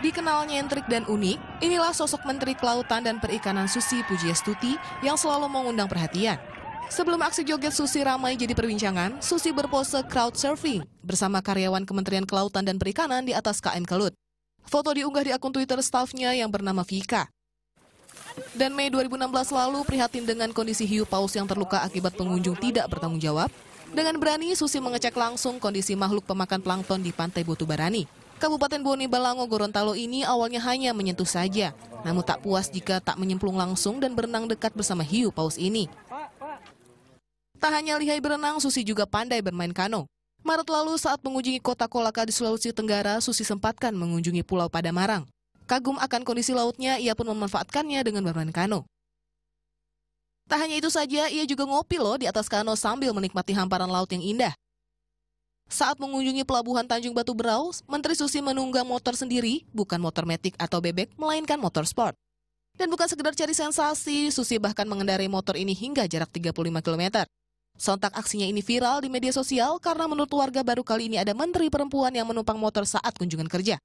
Dikenal nyentrik dan unik, inilah sosok Menteri Kelautan dan Perikanan Susi Pujiastuti yang selalu mengundang perhatian. Sebelum aksi joget Susi ramai jadi perbincangan, Susi berpose crowd surfing bersama karyawan Kementerian Kelautan dan Perikanan di atas KM Kelut. Foto diunggah di akun Twitter stafnya yang bernama Vika. Dan Mei 2016 lalu prihatin dengan kondisi hiu paus yang terluka akibat pengunjung tidak bertanggung jawab, dengan berani Susi mengecek langsung kondisi makhluk pemakan plankton di Pantai Botubarani. Kabupaten Boni Balango Gorontalo ini awalnya hanya menyentuh saja, namun tak puas jika tak menyemplung langsung dan berenang dekat bersama hiu paus ini. Tak hanya lihai berenang, Susi juga pandai bermain kano. Maret lalu saat mengunjungi kota Kolaka di Sulawesi Tenggara, Susi sempatkan mengunjungi Pulau Padamarang. Kagum akan kondisi lautnya, ia pun memanfaatkannya dengan bermain kano. Tak hanya itu saja, ia juga ngopi loh di atas kano sambil menikmati hamparan laut yang indah. Saat mengunjungi pelabuhan Tanjung Batu Berau, Menteri Susi menunggang motor sendiri, bukan motor metik atau bebek, melainkan motor sport. Dan bukan sekedar cari sensasi, Susi bahkan mengendarai motor ini hingga jarak 35 km. Sontak aksinya ini viral di media sosial karena menurut warga baru kali ini ada menteri perempuan yang menumpang motor saat kunjungan kerja.